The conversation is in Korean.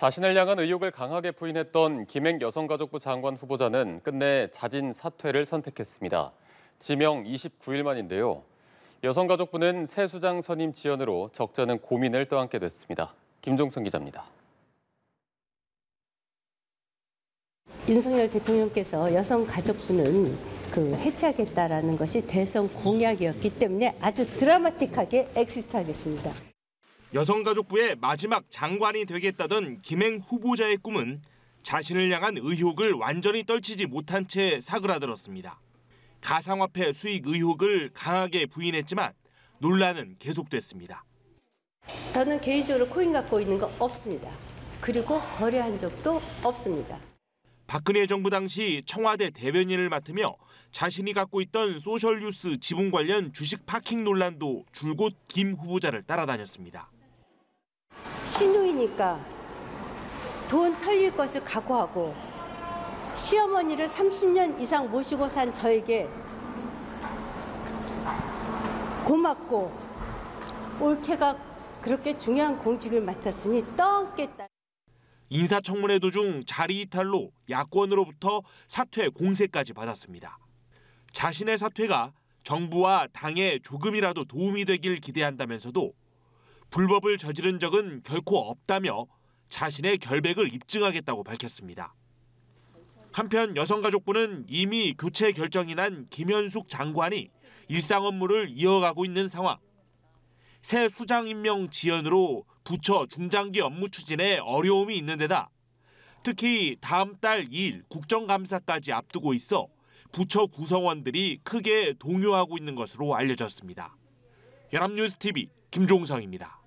자신을 향한 의혹을 강하게 부인했던 김행 여성가족부 장관 후보자는 끝내 자진 사퇴를 선택했습니다. 지명 29일 만인데요. 여성가족부는 새 수장 선임 지연으로 적잖은 고민을 떠안게 됐습니다. 김종성 기자입니다. 윤석열 대통령께서 여성가족부는 그 해체하겠다라는 것이 대선 공약이었기 때문에 아주 드라마틱하게 엑시트하겠습니다. 여성가족부의 마지막 장관이 되겠다던 김행 후보자의 꿈은 자신을 향한 의혹을 완전히 떨치지 못한 채 사그라들었습니다. 가상화폐 수익 의혹을 강하게 부인했지만 논란은 계속됐습니다. 저는 개인적으로 코인 갖고 있는 거 없습니다. 그리고 거래한 적도 없습니다. 박근혜 정부 당시 청와대 대변인을 맡으며 자신이 갖고 있던 소셜뉴스 지분 관련 주식 파킹 논란도 줄곧 김 후보자를 따라다녔습니다. 신우이니까 돈 털릴 것을 각오하고 시어머니를 30년 이상 모시고 산 저에게 고맙고 올케가 그렇게 중요한 공직을 맡았으니 떠안겠다. 인사청문회 도중 자리 이탈로 야권으로부터 사퇴 공세까지 받았습니다. 자신의 사퇴가 정부와 당에 조금이라도 도움이 되길 기대한다면서도 불법을 저지른 적은 결코 없다며 자신의 결백을 입증하겠다고 밝혔습니다. 한편 여성가족부는 이미 교체 결정이 난 김현숙 장관이 일상 업무를 이어가고 있는 상황. 새 수장 임명 지연으로 부처 중장기 업무 추진에 어려움이 있는 데다 특히 다음 달 2일 국정감사까지 앞두고 있어 부처 구성원들이 크게 동요하고 있는 것으로 알려졌습니다. 연합뉴스TV 김종성입니다.